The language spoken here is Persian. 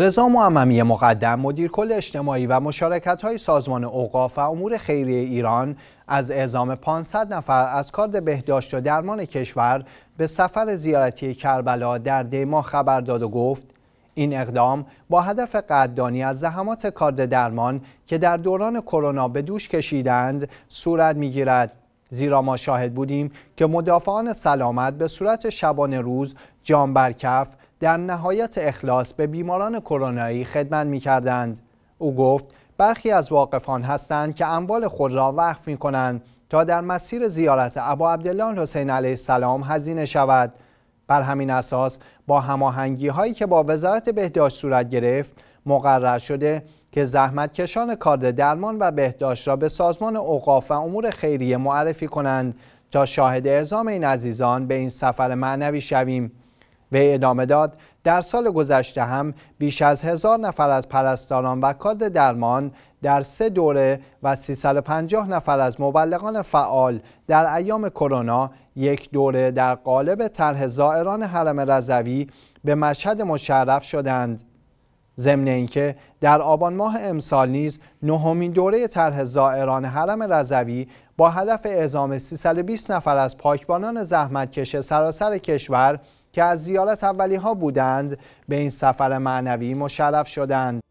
رضا معممی مقدم مدیر کل اجتماعی و مشارکت های سازمان اوقاف و امور خیریه ایران از اعزام 500 نفر از کارد بهداشت و درمان کشور به سفر زیارتی کربلا در دیما خبر داد و گفت این اقدام با هدف قدردانی از زحمات کارد درمان که در دوران کرونا به دوش کشیدند صورت میگیرد زیرا ما شاهد بودیم که مدافعان سلامت به صورت شبانه روز جان برکف در نهایت اخلاص به بیماران کرونایی خدمت می کردند. او گفت برخی از واقفان هستند که اموال خود را وقف می کنند تا در مسیر زیارت ابا عبدالله حسین علیه السلام هزینه شود. بر همین اساس با هماهنگی هایی که با وزارت بهداشت صورت گرفت مقرر شده که زحمتکشان کارد درمان و بهداشت را به سازمان اوقاف و امور خیریه معرفی کنند تا شاهد اعزام این عزیزان به این سفر معنوی شویم وی ادامه داد در سال گذشته هم بیش از هزار نفر از پرستاران و کادر درمان در سه دوره و 350 نفر از مبلغان فعال در ایام کرونا یک دوره در قالب طرح زائران حرم رضوی به مشهد مشرف شدند. ضمن اینکه در آبان ماه امسال نیز نهمین دوره طرح زائران حرم رضوی با هدف اعزام 320 نفر از پاکبانان زحمتکش سراسر کشور که از زیارت اولی ها بودند به این سفر معنوی مشرف شدند